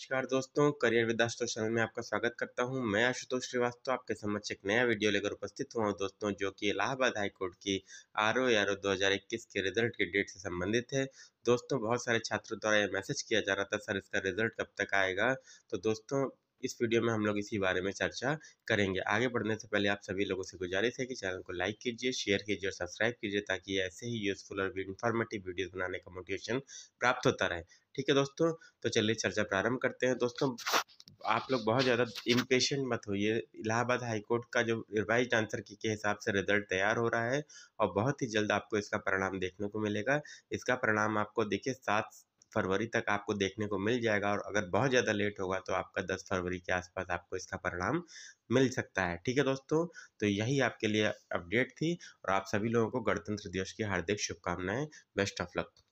नमस्कार दोस्तों career विदाश channel में आपका स्वागत करता हूं मैं आशुतोष श्रीवास्तव आपके समक्ष एक नया वीडियो लेकर उपस्थित हुआ हूं दोस्तों जो कि इलाहाबाद हाईकोर्ट की आर ओ आर ओ दो के रिजल्ट के डेट से संबंधित है दोस्तों बहुत सारे छात्रों द्वारा यह मैसेज किया जा रहा था सर इसका रिजल्ट कब तक आएगा तो दोस्तों इस वीडियो में हम लोग इसी बारे में चर्चा करेंगे आगे बढ़ने से पहले आप सभी लोगों से गुजारिश है कि चैनल को लाइक कीजिए शेयर कीजिए और सब्सक्राइब कीजिए ताकि ऐसे ही यूजफुल और इन्फॉर्मेटिव वीडियोस बनाने का मोटिवेशन प्राप्त होता रहे ठीक है दोस्तों तो चलिए चर्चा प्रारंभ करते हैं दोस्तों आप लोग बहुत ज़्यादा इम्पेश मत होइए इलाहाबाद हाईकोर्ट का जो रिवाइज आंसर की के हिसाब से रिजल्ट तैयार हो रहा है और बहुत ही जल्द आपको इसका परिणाम देखने को मिलेगा इसका परिणाम आपको देखिए सात फरवरी तक आपको देखने को मिल जाएगा और अगर बहुत ज़्यादा लेट होगा तो आपका दस फरवरी के आसपास आपको इसका परिणाम मिल सकता है ठीक है दोस्तों तो यही आपके लिए अपडेट थी और आप सभी लोगों को गणतंत्र दिवस की हार्दिक शुभकामनाएं बेस्ट ऑफ लक